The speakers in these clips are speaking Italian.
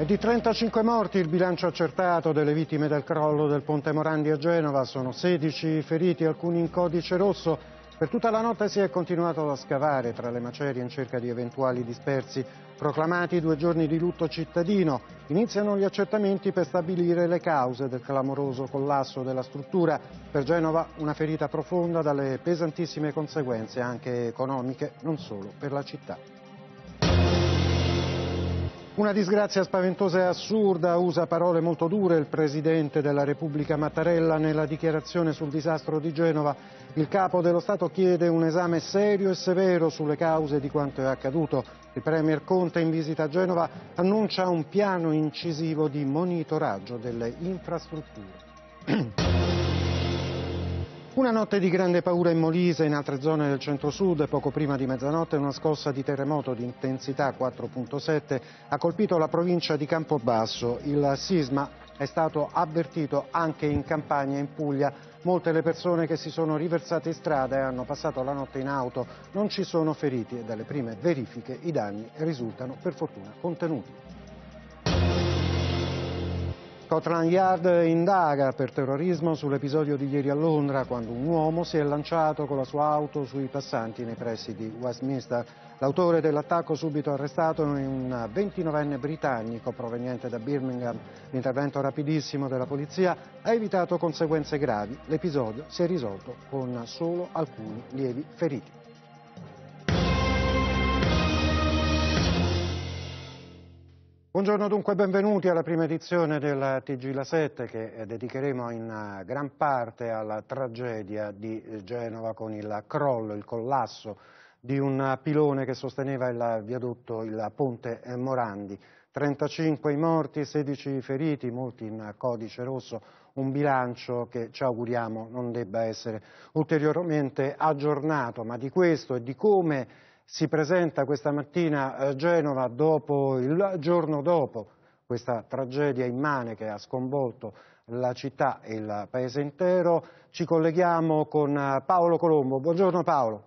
È di 35 morti il bilancio accertato delle vittime del crollo del Ponte Morandi a Genova, sono 16 feriti, alcuni in codice rosso. Per tutta la notte si è continuato a scavare tra le macerie in cerca di eventuali dispersi. Proclamati due giorni di lutto cittadino, iniziano gli accertamenti per stabilire le cause del clamoroso collasso della struttura. Per Genova una ferita profonda dalle pesantissime conseguenze anche economiche, non solo per la città. Una disgrazia spaventosa e assurda, usa parole molto dure il Presidente della Repubblica Mattarella nella dichiarazione sul disastro di Genova. Il Capo dello Stato chiede un esame serio e severo sulle cause di quanto è accaduto. Il Premier Conte in visita a Genova annuncia un piano incisivo di monitoraggio delle infrastrutture. Una notte di grande paura in Molise e in altre zone del centro-sud, poco prima di mezzanotte, una scossa di terremoto di intensità 4.7 ha colpito la provincia di Campobasso. Il sisma è stato avvertito anche in Campania e in Puglia. Molte le persone che si sono riversate in strada e hanno passato la notte in auto non ci sono feriti e dalle prime verifiche i danni risultano per fortuna contenuti. Scotland Yard indaga per terrorismo sull'episodio di ieri a Londra quando un uomo si è lanciato con la sua auto sui passanti nei pressi di Westminster. L'autore dell'attacco subito arrestato è un 29enne britannico proveniente da Birmingham. L'intervento rapidissimo della polizia ha evitato conseguenze gravi. L'episodio si è risolto con solo alcuni lievi feriti. Buongiorno dunque e benvenuti alla prima edizione del TG La 7 che eh, dedicheremo in eh, gran parte alla tragedia di eh, Genova con il crollo, il collasso di un pilone che sosteneva il viadotto, il ponte Morandi. 35 i morti, 16 feriti, molti in codice rosso, un bilancio che ci auguriamo non debba essere ulteriormente aggiornato, ma di questo e di come si presenta questa mattina a Genova dopo, il giorno dopo questa tragedia immane che ha sconvolto la città e il paese intero. Ci colleghiamo con eh, Paolo Colombo. Buongiorno Paolo.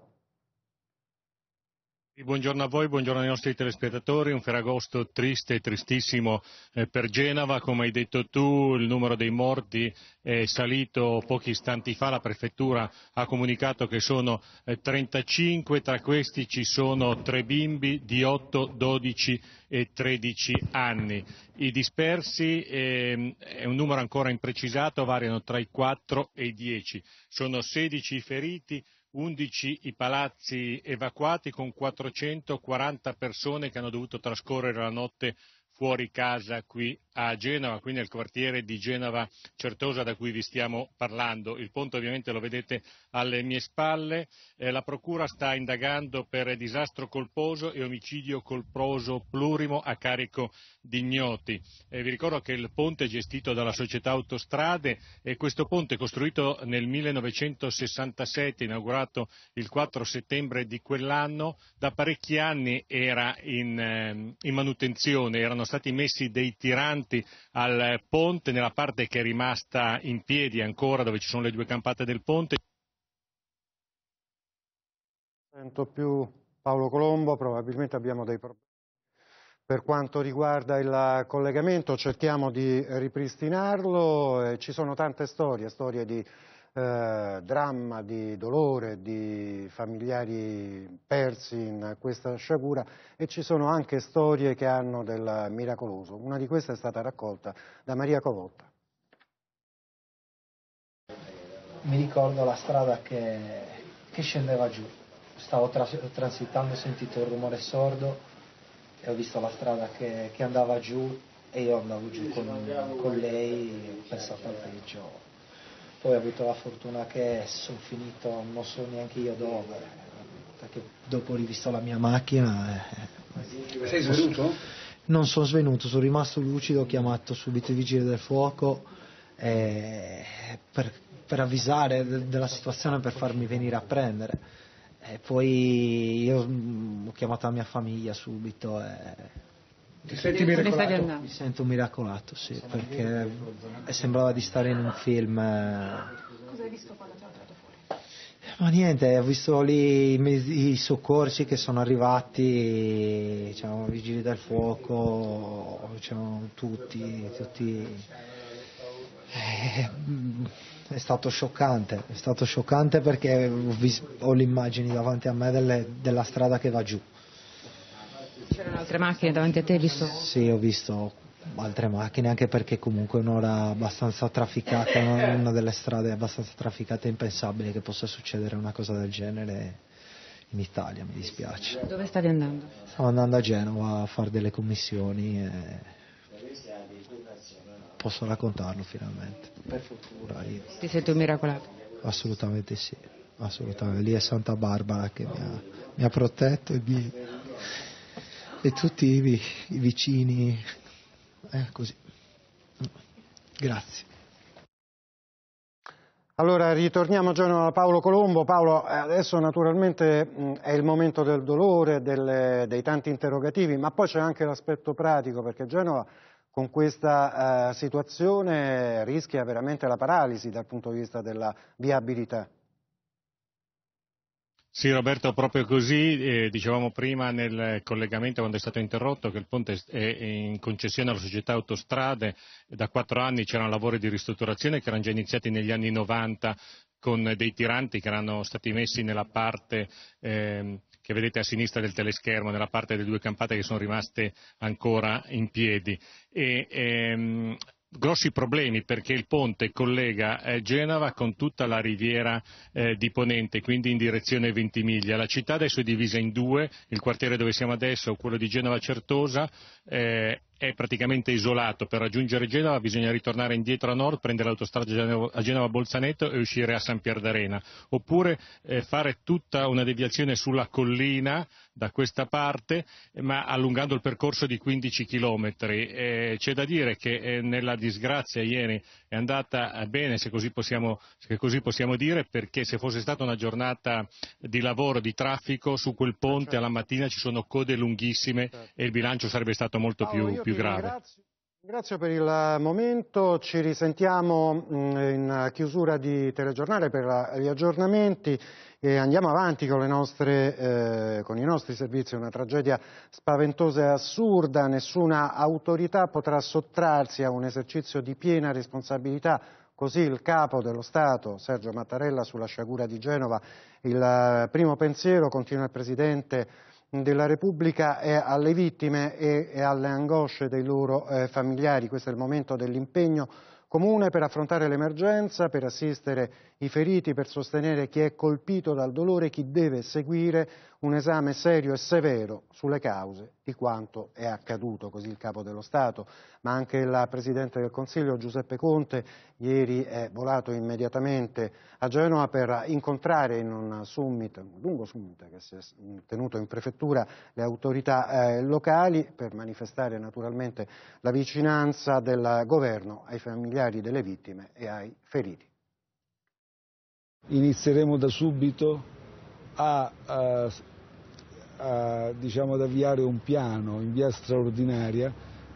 Buongiorno a voi, buongiorno ai nostri telespettatori. Un Ferragosto triste e tristissimo eh, per Genova. Come hai detto tu, il numero dei morti è salito pochi istanti fa. La prefettura ha comunicato che sono 35, eh, tra questi ci sono tre bimbi di 8, 12 e 13 anni. I dispersi ehm, è un numero ancora imprecisato, variano tra i 4 e i 10. Sono 16 i feriti, 11 i palazzi evacuati con 440 persone che hanno dovuto trascorrere la notte fuori casa qui a Genova, qui nel quartiere di Genova Certosa da cui vi stiamo parlando. Il ponte ovviamente lo vedete alle mie spalle. Eh, la Procura sta indagando per disastro colposo e omicidio colposo plurimo a carico di ignoti. Eh, vi ricordo che il ponte è gestito dalla società Autostrade e questo ponte costruito nel 1967, inaugurato il 4 settembre di quell'anno, da parecchi anni era in, ehm, in manutenzione, erano sono stati messi dei tiranti al ponte, nella parte che è rimasta in piedi ancora, dove ci sono le due campate del ponte. Sento più Paolo Colombo, probabilmente abbiamo dei problemi. Per quanto riguarda il collegamento cerchiamo di ripristinarlo, eh, ci sono tante storie, storie di eh, dramma, di dolore, di familiari persi in questa sciagura e ci sono anche storie che hanno del miracoloso. Una di queste è stata raccolta da Maria Covotta. Mi ricordo la strada che, che scendeva giù, stavo tras transitando, ho sentito il rumore sordo e ho visto la strada che, che andava giù e io andavo giù con, con lei e ho pensato al peggio poi ho avuto la fortuna che sono finito, non so neanche io dove, perché dopo ho rivisto la mia macchina. Eh, Sei svenuto? Non sono svenuto, sono rimasto lucido, ho chiamato subito i vigili del fuoco eh, per, per, avvisare de- della situazione, per farmi venire a prendere. E poi io mm, ho chiamato la mia famiglia subito. Eh, ti senti miracolato? Mi sento miracolato, sì, perché sembrava di stare in un film. Eh. Cosa hai visto quando ti hanno tirato fuori? Ma niente, ho visto lì i, i soccorsi che sono arrivati, diciamo, vigili del fuoco, diciamo, tutti, tutti. Eh, è stato scioccante, è stato scioccante perché ho, vis- ho le immagini davanti a me delle, della strada che va giù altre macchine davanti a te, visto? Sì, ho visto altre macchine anche perché comunque è un'ora abbastanza trafficata, una delle strade abbastanza trafficate, è impensabile che possa succedere una cosa del genere in Italia, mi dispiace. Dove stavi andando? Stavo andando a Genova a fare delle commissioni e posso raccontarlo finalmente. Per fortuna Ti sento un miracolato? Assolutamente sì, assolutamente. Lì è Santa Barbara che mi ha, mi ha protetto e mi, e tutti i, i vicini. Eh, così. Grazie. Allora ritorniamo a Paolo Colombo. Paolo, eh, adesso naturalmente è il momento del dolore, delle, dei tanti interrogativi, ma poi c'è anche l'aspetto pratico perché Genova con questa eh, situazione rischia veramente la paralisi dal punto di vista della viabilità. Sì Roberto, proprio così, eh, dicevamo prima nel collegamento quando è stato interrotto che il ponte è in concessione alla società autostrade, da quattro anni c'erano lavori di ristrutturazione che erano già iniziati negli anni 90 con dei tiranti che erano stati messi nella parte eh, che vedete a sinistra del teleschermo, nella parte delle due campate che sono rimaste ancora in piedi. E, ehm, grossi problemi perché il ponte collega eh, Genova con tutta la riviera eh, di Ponente, quindi in direzione Ventimiglia. La città adesso è divisa in due, il quartiere dove siamo adesso, quello di Genova Certosa, eh, è praticamente isolato. Per raggiungere Genova bisogna ritornare indietro a nord, prendere l'autostrada a Genova-Bolzaneto e uscire a San Pier d'Arena. Oppure fare tutta una deviazione sulla collina da questa parte, ma allungando il percorso di 15 chilometri. Eh, c'è da dire che eh, nella disgrazia ieri è andata eh, bene, se così, possiamo, se così, possiamo, dire, perché se fosse stata una giornata di lavoro, di traffico, su quel ponte certo. alla mattina ci sono code lunghissime certo. e il bilancio sarebbe stato molto più, più grave. Grazie per il momento, ci risentiamo mm, in chiusura di telegiornale per gli aggiornamenti e andiamo avanti con, nostre, eh, con i nostri servizi, una tragedia spaventosa e assurda, nessuna autorità potrà sottrarsi a un esercizio di piena responsabilità Così il capo dello Stato, Sergio Mattarella, sulla sciagura di Genova, il eh, primo pensiero, continua il Presidente, della Repubblica alle vittime e alle angosce dei loro eh, familiari. Questo è il momento dell'impegno comune per affrontare l'emergenza, per assistere i feriti, per sostenere chi è colpito dal dolore, e chi deve seguire un esame serio e severo sulle cause di quanto è accaduto, così il Capo dello Stato, ma anche il Presidente del Consiglio Giuseppe Conte ieri è volato immediatamente a Genova per incontrare in un summit, un lungo summit che si è tenuto in prefettura, le autorità eh, locali per manifestare naturalmente la vicinanza del governo ai familiari delle vittime e ai feriti. Inizieremo da subito a, a eh, a, diciamo, ad avviare un piano in via straordinaria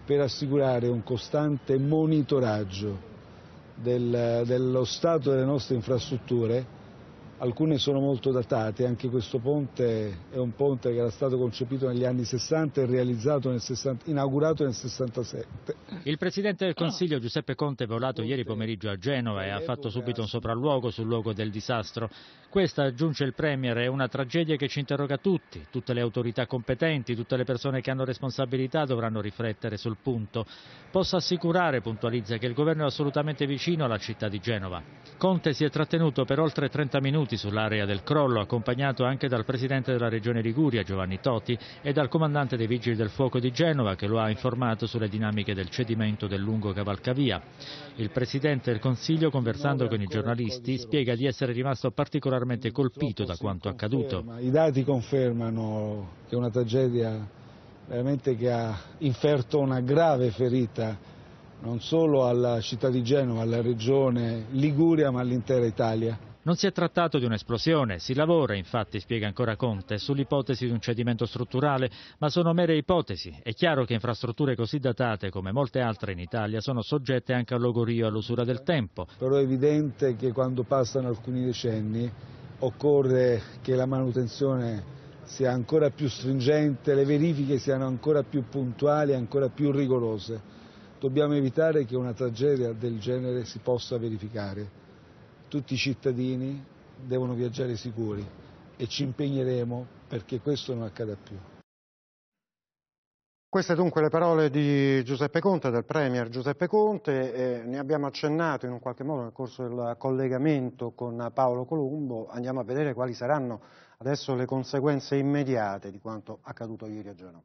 per assicurare un costante monitoraggio del, dello stato delle nostre infrastrutture alcune sono molto datate, anche questo ponte è un ponte che era stato concepito negli anni 60 e realizzato nel 60, inaugurato nel 67. Il Presidente del Consiglio Giuseppe Conte è volato ieri pomeriggio a Genova e ha fatto subito un sopralluogo sul luogo del disastro. Questa, aggiunge il Premier, è una tragedia che ci interroga tutti, tutte le autorità competenti, tutte le persone che hanno responsabilità dovranno riflettere sul punto. Posso assicurare, puntualizza, che il Governo è assolutamente vicino alla città di Genova. Conte si è trattenuto per oltre 30 minuti intervenuti sull'area del crollo, accompagnato anche dal presidente della regione Liguria, Giovanni Toti, e dal comandante dei Vigili del Fuoco di Genova, che lo ha informato sulle dinamiche del cedimento del lungo cavalcavia. Il presidente del Consiglio, conversando con i giornalisti, spiega di essere rimasto particolarmente colpito da quanto accaduto. I dati confermano che è una tragedia veramente che ha inferto una grave ferita non solo alla città di Genova, alla regione Liguria, ma all'intera Italia. Non si è trattato di un'esplosione, si lavora infatti, spiega ancora Conte, sull'ipotesi di un cedimento strutturale, ma sono mere ipotesi. È chiaro che infrastrutture così datate come molte altre in Italia sono soggette anche all'ogorio e all'usura del tempo. Però è evidente che quando passano alcuni decenni occorre che la manutenzione sia ancora più stringente, le verifiche siano ancora più puntuali, ancora più rigorose. Dobbiamo evitare che una tragedia del genere si possa verificare tutti i cittadini devono viaggiare sicuri e ci impegneremo perché questo non accada più. Queste dunque le parole di Giuseppe Conte, del Premier Giuseppe Conte, eh, ne abbiamo accennato in un qualche modo nel corso del collegamento con Paolo Colombo, andiamo a vedere quali saranno adesso le conseguenze immediate di quanto accaduto ieri a Genova.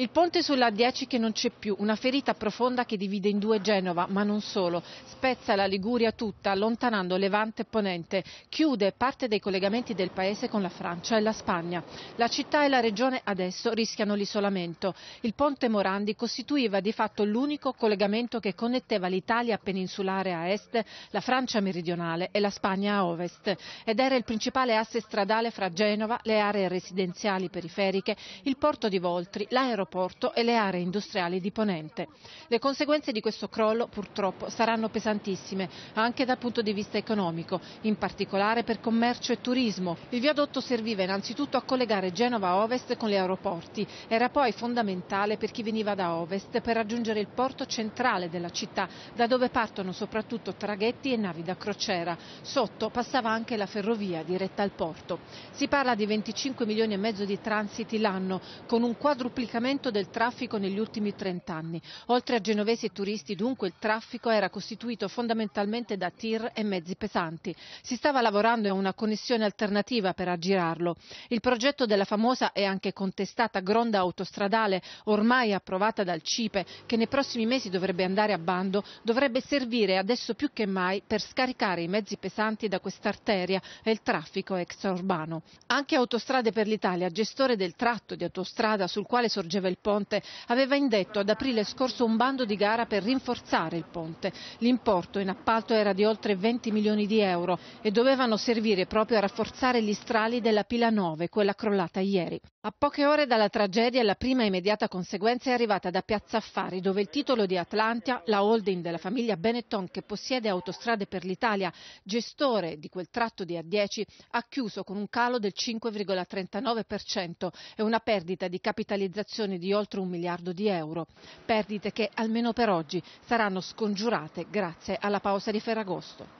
Il ponte sulla 10 che non c'è più, una ferita profonda che divide in due Genova, ma non solo. Spezza la Liguria tutta, allontanando Levante e Ponente. Chiude parte dei collegamenti del paese con la Francia e la Spagna. La città e la regione adesso rischiano l'isolamento. Il ponte Morandi costituiva di fatto l'unico collegamento che connetteva l'Italia peninsulare a est, la Francia meridionale e la Spagna a ovest. Ed era il principale asse stradale fra Genova, le aree residenziali periferiche, il porto di Voltri, l'aeroporto l'aeroporto e le aree industriali di Ponente. Le conseguenze di questo crollo purtroppo saranno pesantissime anche dal punto di vista economico, in particolare per commercio e turismo. Il viadotto serviva innanzitutto a collegare Genova Ovest con gli aeroporti, era poi fondamentale per chi veniva da Ovest per raggiungere il porto centrale della città, da dove partono soprattutto traghetti e navi da crociera. Sotto passava anche la ferrovia diretta al porto. Si parla di 25 milioni e mezzo di transiti l'anno, con un quadruplicamento aumento del traffico negli ultimi 30 anni. Oltre a genovesi e turisti, dunque, il traffico era costituito fondamentalmente da tir e mezzi pesanti. Si stava lavorando a una connessione alternativa per aggirarlo. Il progetto della famosa e anche contestata gronda autostradale, ormai approvata dal CIPE, che nei prossimi mesi dovrebbe andare a bando, dovrebbe servire adesso più che mai per scaricare i mezzi pesanti da quest'arteria e il traffico extraurbano. Anche Autostrade per l'Italia, gestore del tratto di autostrada sul quale sorgeva diceva il ponte, aveva indetto ad aprile scorso un bando di gara per rinforzare il ponte. L'importo in appalto era di oltre 20 milioni di euro e dovevano servire proprio a rafforzare gli strali della pila 9, quella crollata ieri. A poche ore dalla tragedia la prima immediata conseguenza è arrivata da Piazza Affari, dove il titolo di Atlantia, la holding della famiglia Benetton che possiede Autostrade per l'Italia, gestore di quel tratto di A10, ha chiuso con un calo del 5,39% e una perdita di capitalizzazione riduzione di oltre un miliardo di euro, perdite che almeno per oggi saranno scongiurate grazie alla pausa di Ferragosto.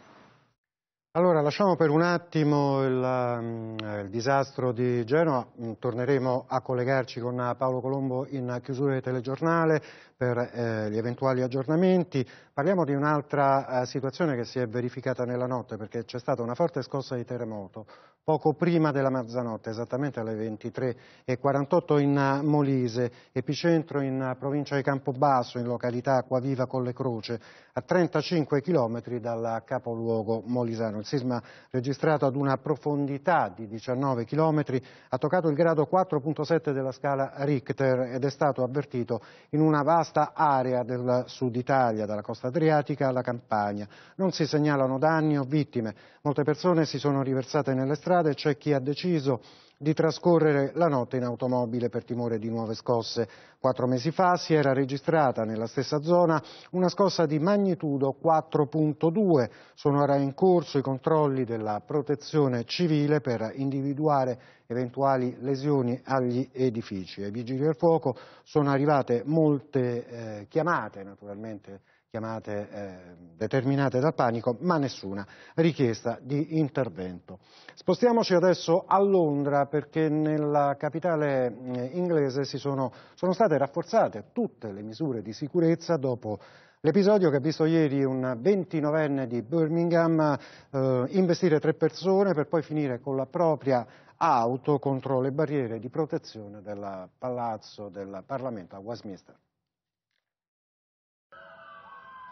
Allora, lasciamo per un attimo il, mm, il, disastro di Genova, mm, torneremo a collegarci con eh, Paolo Colombo in chiusura del telegiornale per eh, gli eventuali aggiornamenti. Parliamo di un'altra eh, situazione che si è verificata nella notte perché c'è stata una forte scossa di terremoto poco prima della mezzanotte, esattamente alle 23.48 in eh, Molise, epicentro in eh, provincia di Campobasso, in località Acquaviva Colle Croce, a 35 km dal capoluogo molisano. Il sisma registrato ad una profondità di 19 km ha toccato il grado 4.7 della scala Richter ed è stato avvertito in una vasta area del sud Italia, dalla costa adriatica alla Campania. Non si segnalano danni o vittime. Molte persone si sono riversate nelle strade e c'è chi ha deciso di trascorrere la notte in automobile per timore di nuove scosse. Quattro mesi fa si era registrata nella stessa zona una scossa di magnitudo 4.2. Sono ora in corso i controlli della protezione civile per individuare eventuali lesioni agli edifici. Ai vigili del fuoco sono arrivate molte eh, chiamate, naturalmente, chiamate eh, determinate dal panico, ma nessuna richiesta di intervento. Spostiamoci adesso a Londra perché nella capitale eh, inglese sono, sono state rafforzate tutte le misure di sicurezza dopo L'episodio che ha visto ieri un 29enne di Birmingham eh, investire tre persone per poi finire con la propria auto contro le barriere di protezione del palazzo del Parlamento a Westminster.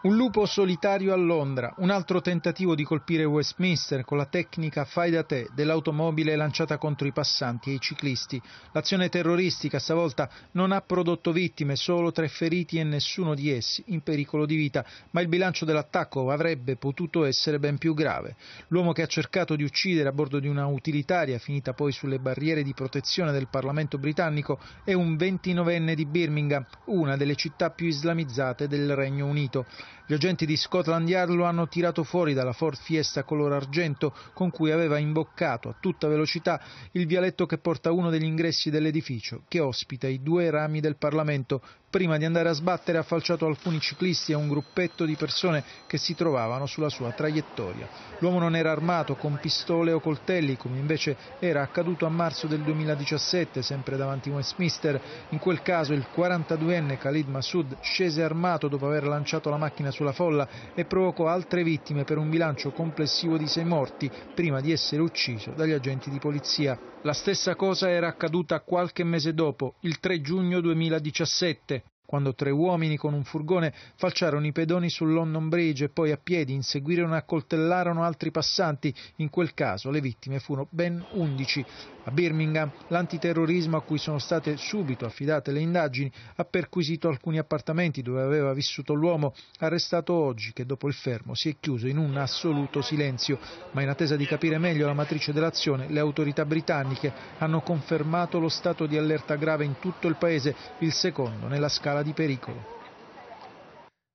Un lupo solitario a Londra, un altro tentativo di colpire Westminster con la tecnica fai da te dell'automobile lanciata contro i passanti e i ciclisti. L'azione terroristica stavolta non ha prodotto vittime, solo tre feriti e nessuno di essi in pericolo di vita, ma il bilancio dell'attacco avrebbe potuto essere ben più grave. L'uomo che ha cercato di uccidere a bordo di una utilitaria finita poi sulle barriere di protezione del Parlamento britannico è un 29enne di Birmingham, una delle città più islamizzate del Regno Unito. Gli agenti di Scotland Yard lo hanno tirato fuori dalla Ford Fiesta color argento con cui aveva imboccato a tutta velocità il vialetto che porta a uno degli ingressi dell'edificio, che ospita i due rami del Parlamento prima di andare a sbattere ha falciato alcuni ciclisti e un gruppetto di persone che si trovavano sulla sua traiettoria. L'uomo non era armato con pistole o coltelli, come invece era accaduto a marzo del 2017, sempre davanti a Westminster. In quel caso il 42enne Khalid Massoud scese armato dopo aver lanciato la macchina sulla folla e provocò altre vittime per un bilancio complessivo di sei morti, prima di essere ucciso dagli agenti di polizia. La stessa cosa era accaduta qualche mese dopo, il 3 giugno 2017 quando tre uomini con un furgone falciarono i pedoni sul London Bridge e poi a piedi inseguirono e accoltellarono altri passanti. In quel caso le vittime furono ben 11. A Birmingham l'antiterrorismo a cui sono state subito affidate le indagini ha perquisito alcuni appartamenti dove aveva vissuto l'uomo, arrestato oggi che dopo il fermo si è chiuso in un assoluto silenzio. Ma in attesa di capire meglio la matrice dell'azione, le autorità britanniche hanno confermato lo stato di allerta grave in tutto il paese, il secondo nella scala scala di pericolo.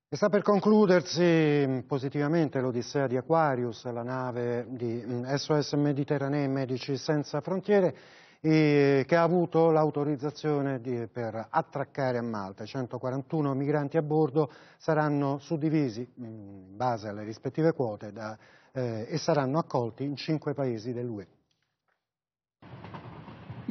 E sta per concludersi mm, positivamente l'Odissea di Aquarius, la nave di SOS mm, Mediterranee Medici Senza Frontiere, che ha avuto l'autorizzazione per attraccare a Malta. 141 migranti a bordo saranno suddivisi mm, in base alle rispettive quote da, eh, e saranno accolti in cinque paesi dell'UE.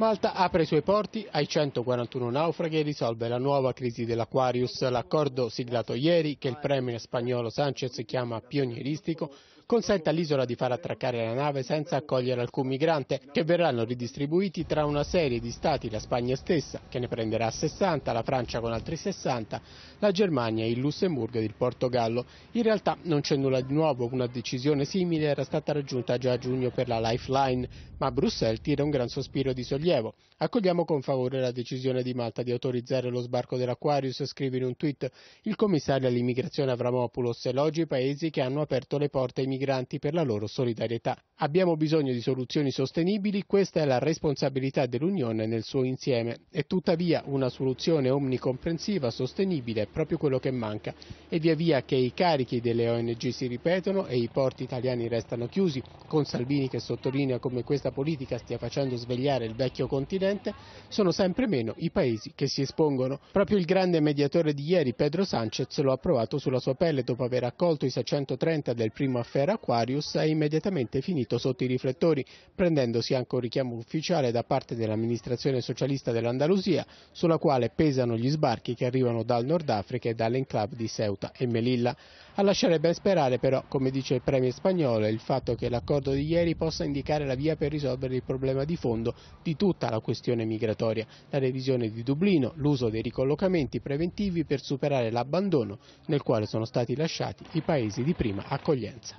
Malta apre i suoi porti ai 141 naufraghi e risolve la nuova crisi dell'Aquarius. L'accordo siglato ieri, che il premier spagnolo Sanchez chiama pionieristico, consente all'isola di far attraccare la nave senza accogliere alcun migrante, che verranno ridistribuiti tra una serie di stati, la Spagna stessa, che ne prenderà 60, la Francia con altri 60, la Germania, il Lussemburgo ed il Portogallo. In realtà non c'è nulla di nuovo, una decisione simile era stata raggiunta già a giugno per la Lifeline, ma Bruxelles tira un gran sospiro di sollievo. Accogliamo con favore la decisione di Malta di autorizzare lo sbarco dell'Aquarius, scrive in un tweet il commissario all'immigrazione Avramopoulos, elogi i paesi che hanno aperto le porte ai migranti per la loro solidarietà. Abbiamo bisogno di soluzioni sostenibili, questa è la responsabilità dell'Unione nel suo insieme e tuttavia una soluzione omnicomprensiva, sostenibile è proprio quello che manca e via via che i carichi delle ONG si ripetono e i porti italiani restano chiusi, con Salvini che sottolinea come questa politica stia facendo svegliare il vecchio continente, sono sempre meno i paesi che si espongono. Proprio il grande mediatore di ieri, Pedro Sanchez, lo ha provato sulla sua pelle dopo aver accolto i 630 del primo affare Aquarius e immediatamente finito sotto i riflettori, prendendosi anche un richiamo ufficiale da parte dell'amministrazione socialista dell'Andalusia, sulla quale pesano gli sbarchi che arrivano dal Nord Africa e dall'enclave di Ceuta e Melilla. A lasciare ben sperare però, come dice il Premier spagnolo, il fatto che l'accordo di ieri possa indicare la via per risolvere il problema di fondo di tutta la questione migratoria, la revisione di Dublino, l'uso dei ricollocamenti preventivi per superare l'abbandono nel quale sono stati lasciati i paesi di prima accoglienza.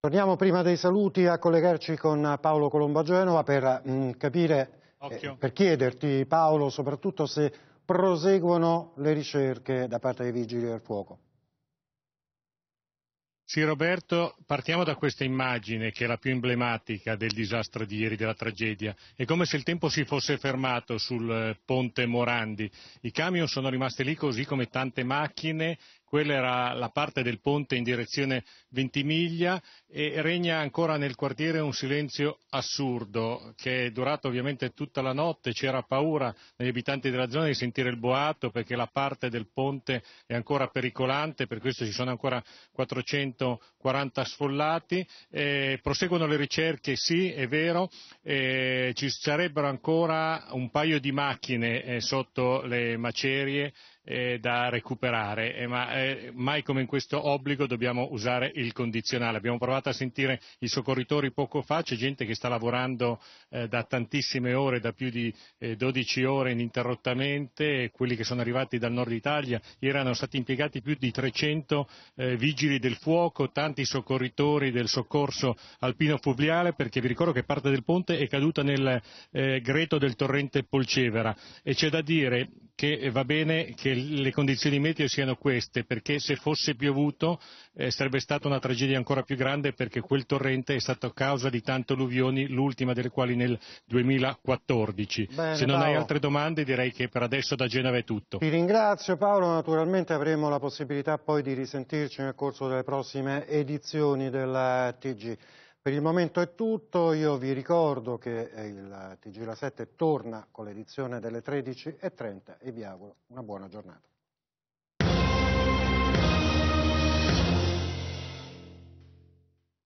Torniamo prima dei saluti a collegarci con Paolo Colomba Genova per mh, mm, capire, eh, per chiederti Paolo soprattutto se proseguono le ricerche da parte dei vigili del fuoco. Sì Roberto, partiamo da questa immagine che è la più emblematica del disastro di ieri, della tragedia. È come se il tempo si fosse fermato sul eh, ponte Morandi. I camion sono rimasti lì così come tante macchine quella era la parte del ponte in direzione Ventimiglia e regna ancora nel quartiere un silenzio assurdo che è durato ovviamente tutta la notte, c'era paura negli abitanti della zona di sentire il boato perché la parte del ponte è ancora pericolante, per questo ci sono ancora 440 sfollati, e proseguono le ricerche, sì è vero, ci sarebbero ancora un paio di macchine eh, sotto le macerie eh, da recuperare, eh, ma eh, mai come in questo obbligo dobbiamo usare il condizionale. Abbiamo provato a sentire i soccorritori poco fa, c'è gente che sta lavorando eh, da tantissime ore, da più di 12 eh, ore ininterrottamente, quelli che sono arrivati dal nord Italia, ieri erano stati impiegati più di 300 eh, vigili del fuoco, tanti soccorritori del soccorso alpino fluviale, perché vi ricordo che parte del ponte è caduta nel greto del torrente Polcevera le condizioni meteo siano queste, perché se fosse piovuto eh, sarebbe stata una tragedia ancora più grande perché quel torrente è stato causa di tante alluvioni, l'ultima delle quali nel 2014. Bene, se non Paolo. hai altre domande direi che per adesso da Genova è tutto. Ti ringrazio Paolo, naturalmente avremo la possibilità poi di risentirci nel corso delle prossime edizioni del TG. Per il momento è tutto, io vi ricordo che eh, il TG La 7 torna con l'edizione delle 13.30 e vi auguro una buona giornata.